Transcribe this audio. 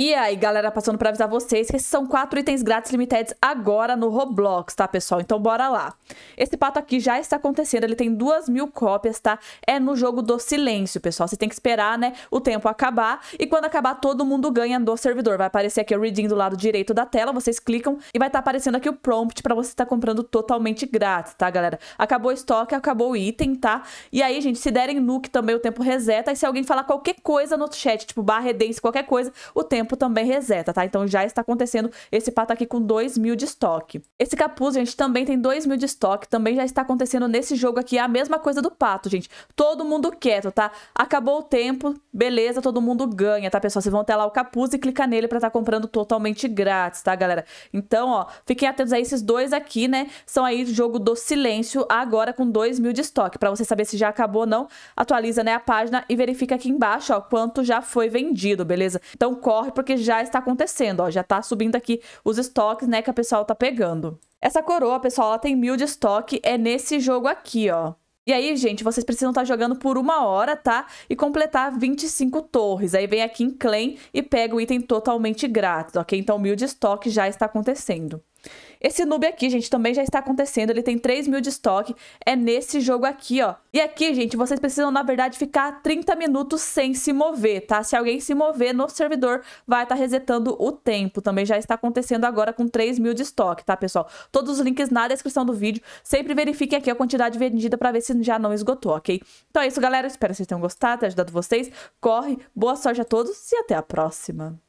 E aí, galera, passando para avisar vocês que esses são quatro itens grátis limitados agora no Roblox, tá, pessoal? Então, bora lá. Esse pato aqui já está acontecendo, ele tem duas mil cópias, tá? É no jogo do silêncio, pessoal. Você tem que esperar, né, o tempo acabar. E quando acabar, todo mundo ganha do servidor. Vai aparecer aqui o reading do lado direito da tela, vocês clicam e vai estar tá aparecendo aqui o prompt para você estar tá comprando totalmente grátis, tá, galera? Acabou o estoque, acabou o item, tá? E aí, gente, se derem nuke também, o tempo reseta. E se alguém falar qualquer coisa no chat, tipo barra redense, qualquer coisa, o tempo tempo também reseta, tá? Então já está acontecendo. Esse pato aqui com 2 mil de estoque. Esse capuz, gente, também tem 2 mil de estoque. Também já está acontecendo nesse jogo aqui a mesma coisa do pato, gente. Todo mundo quieto, tá? Acabou o tempo, beleza, todo mundo ganha, tá, pessoal? Vocês vão até lá o capuz e clicar nele para estar tá comprando totalmente grátis, tá, galera? Então, ó, fiquem atentos a esses dois aqui, né? São aí o jogo do silêncio agora com 2 mil de estoque. Para você saber se já acabou ou não, atualiza, né, a página e verifica aqui embaixo, ó, quanto já foi vendido, beleza? Então corre porque já está acontecendo, ó, já está subindo aqui os estoques, né, que a pessoal tá pegando. Essa coroa, pessoal, ela tem mil de estoque, é nesse jogo aqui, ó. E aí, gente, vocês precisam estar tá jogando por uma hora, tá? E completar 25 torres. Aí vem aqui em claim e pega o item totalmente grátis, ok? Então, mil de estoque já está acontecendo. Esse noob aqui, gente, também já está acontecendo, ele tem 3 mil de estoque, é nesse jogo aqui, ó. E aqui, gente, vocês precisam, na verdade, ficar 30 minutos sem se mover, tá? Se alguém se mover no servidor, vai estar tá resetando o tempo, também já está acontecendo agora com 3 mil de estoque, tá, pessoal? Todos os links na descrição do vídeo, sempre verifiquem aqui a quantidade vendida para ver se já não esgotou, ok? Então é isso, galera, espero que vocês tenham gostado, ter ajudado vocês, corre, boa sorte a todos e até a próxima!